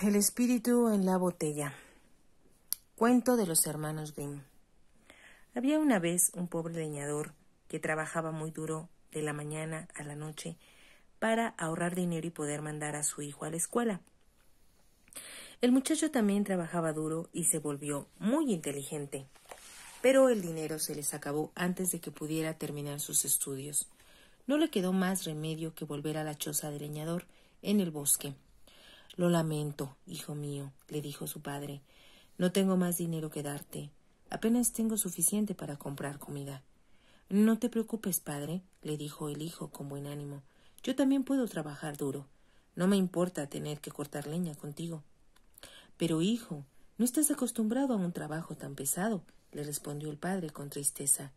El espíritu en la botella. Cuento de los hermanos Grimm. Había una vez un pobre leñador que trabajaba muy duro de la mañana a la noche para ahorrar dinero y poder mandar a su hijo a la escuela. El muchacho también trabajaba duro y se volvió muy inteligente, pero el dinero se les acabó antes de que pudiera terminar sus estudios. No le quedó más remedio que volver a la choza del leñador en el bosque lo lamento, hijo mío, le dijo su padre. No tengo más dinero que darte. Apenas tengo suficiente para comprar comida. No te preocupes, padre, le dijo el hijo con buen ánimo. Yo también puedo trabajar duro. No me importa tener que cortar leña contigo. Pero, hijo, no estás acostumbrado a un trabajo tan pesado, le respondió el padre con tristeza.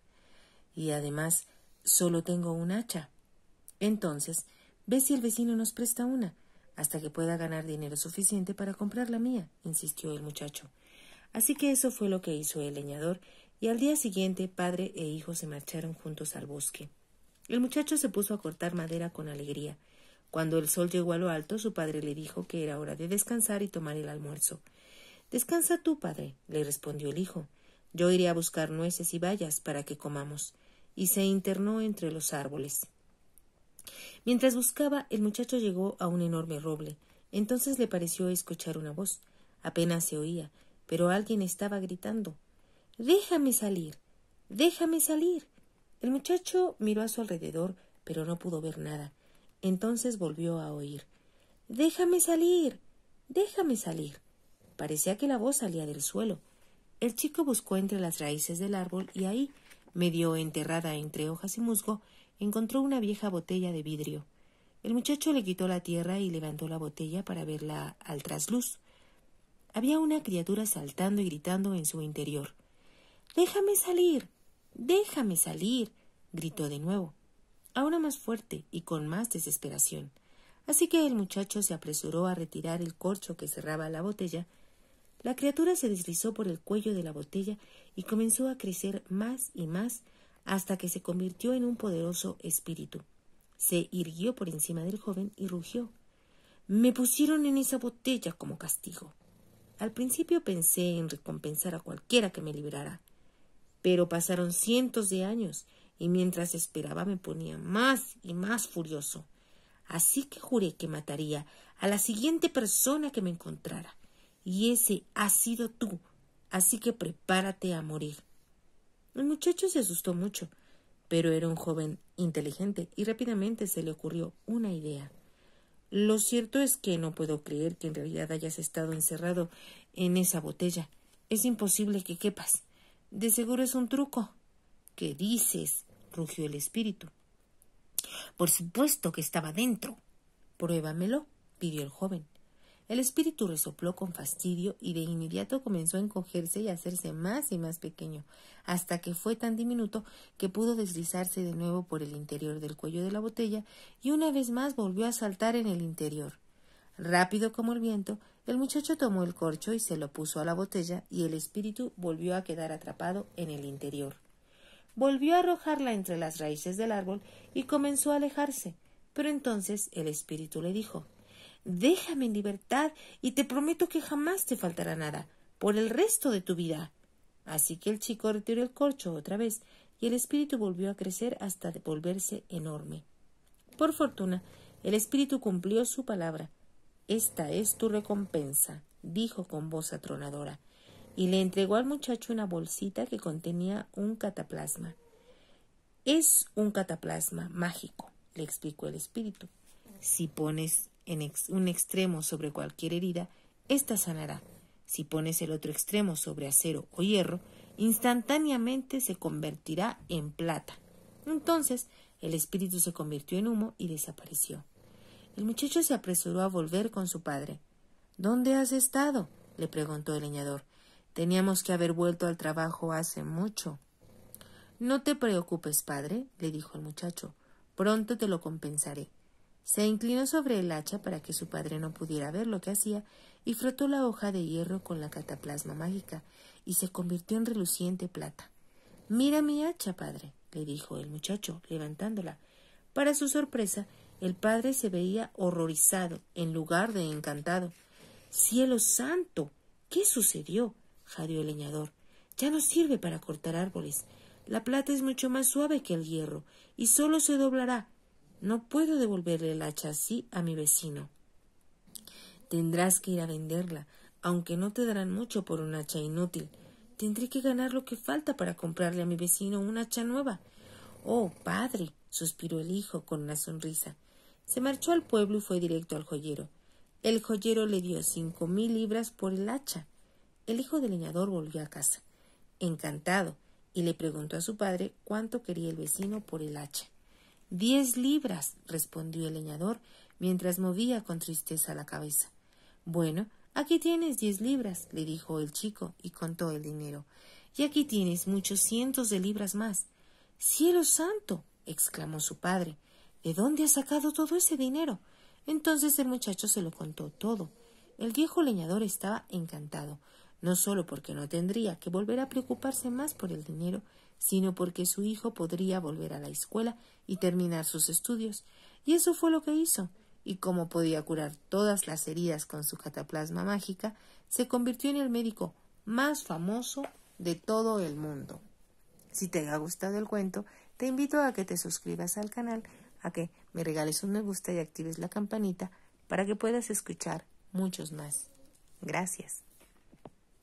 Y además, solo tengo un hacha. Entonces, ve si el vecino nos presta una hasta que pueda ganar dinero suficiente para comprar la mía, insistió el muchacho. Así que eso fue lo que hizo el leñador, y al día siguiente padre e hijo se marcharon juntos al bosque. El muchacho se puso a cortar madera con alegría. Cuando el sol llegó a lo alto, su padre le dijo que era hora de descansar y tomar el almuerzo. Descansa tú, padre, le respondió el hijo. Yo iré a buscar nueces y bayas para que comamos. Y se internó entre los árboles. Mientras buscaba, el muchacho llegó a un enorme roble. Entonces le pareció escuchar una voz. Apenas se oía, pero alguien estaba gritando Déjame salir. Déjame salir. El muchacho miró a su alrededor, pero no pudo ver nada. Entonces volvió a oír Déjame salir. Déjame salir. Parecía que la voz salía del suelo. El chico buscó entre las raíces del árbol y ahí, medio enterrada entre hojas y musgo, encontró una vieja botella de vidrio. El muchacho le quitó la tierra y levantó la botella para verla al trasluz. Había una criatura saltando y gritando en su interior. Déjame salir. Déjame salir. gritó de nuevo, ahora más fuerte y con más desesperación. Así que el muchacho se apresuró a retirar el corcho que cerraba la botella. La criatura se deslizó por el cuello de la botella y comenzó a crecer más y más hasta que se convirtió en un poderoso espíritu. Se irguió por encima del joven y rugió. Me pusieron en esa botella como castigo. Al principio pensé en recompensar a cualquiera que me liberara, pero pasaron cientos de años y mientras esperaba me ponía más y más furioso. Así que juré que mataría a la siguiente persona que me encontrara. Y ese ha sido tú, así que prepárate a morir. El muchacho se asustó mucho, pero era un joven inteligente y rápidamente se le ocurrió una idea. Lo cierto es que no puedo creer que en realidad hayas estado encerrado en esa botella. Es imposible que quepas. De seguro es un truco. ¿Qué dices? rugió el espíritu. Por supuesto que estaba dentro. Pruébamelo, pidió el joven. El espíritu resopló con fastidio y de inmediato comenzó a encogerse y a hacerse más y más pequeño, hasta que fue tan diminuto que pudo deslizarse de nuevo por el interior del cuello de la botella y una vez más volvió a saltar en el interior. Rápido como el viento, el muchacho tomó el corcho y se lo puso a la botella y el espíritu volvió a quedar atrapado en el interior. Volvió a arrojarla entre las raíces del árbol y comenzó a alejarse, pero entonces el espíritu le dijo déjame en libertad y te prometo que jamás te faltará nada por el resto de tu vida. Así que el chico retiró el corcho otra vez y el espíritu volvió a crecer hasta volverse enorme. Por fortuna, el espíritu cumplió su palabra. Esta es tu recompensa, dijo con voz atronadora, y le entregó al muchacho una bolsita que contenía un cataplasma. Es un cataplasma mágico, le explicó el espíritu. Si pones en un extremo sobre cualquier herida, ésta sanará. Si pones el otro extremo sobre acero o hierro, instantáneamente se convertirá en plata. Entonces el espíritu se convirtió en humo y desapareció. El muchacho se apresuró a volver con su padre. ¿Dónde has estado? le preguntó el leñador. Teníamos que haber vuelto al trabajo hace mucho. No te preocupes, padre, le dijo el muchacho. Pronto te lo compensaré. Se inclinó sobre el hacha para que su padre no pudiera ver lo que hacía y frotó la hoja de hierro con la cataplasma mágica y se convirtió en reluciente plata. Mira mi hacha, padre, le dijo el muchacho, levantándola. Para su sorpresa, el padre se veía horrorizado en lugar de encantado. Cielo santo. ¿Qué sucedió? jadeó el leñador. Ya no sirve para cortar árboles. La plata es mucho más suave que el hierro, y solo se doblará no puedo devolverle el hacha así a mi vecino. Tendrás que ir a venderla, aunque no te darán mucho por un hacha inútil. Tendré que ganar lo que falta para comprarle a mi vecino un hacha nueva. Oh, padre, suspiró el hijo con una sonrisa. Se marchó al pueblo y fue directo al joyero. El joyero le dio cinco mil libras por el hacha. El hijo del leñador volvió a casa, encantado, y le preguntó a su padre cuánto quería el vecino por el hacha. Diez libras, respondió el leñador, mientras movía con tristeza la cabeza. Bueno, aquí tienes diez libras, le dijo el chico, y contó el dinero. Y aquí tienes muchos cientos de libras más. Cielo santo. exclamó su padre. ¿De dónde has sacado todo ese dinero? Entonces el muchacho se lo contó todo. El viejo leñador estaba encantado, no solo porque no tendría que volver a preocuparse más por el dinero, sino porque su hijo podría volver a la escuela y terminar sus estudios. Y eso fue lo que hizo. Y como podía curar todas las heridas con su cataplasma mágica, se convirtió en el médico más famoso de todo el mundo. Si te ha gustado el cuento, te invito a que te suscribas al canal, a que me regales un me gusta y actives la campanita para que puedas escuchar muchos más. Gracias.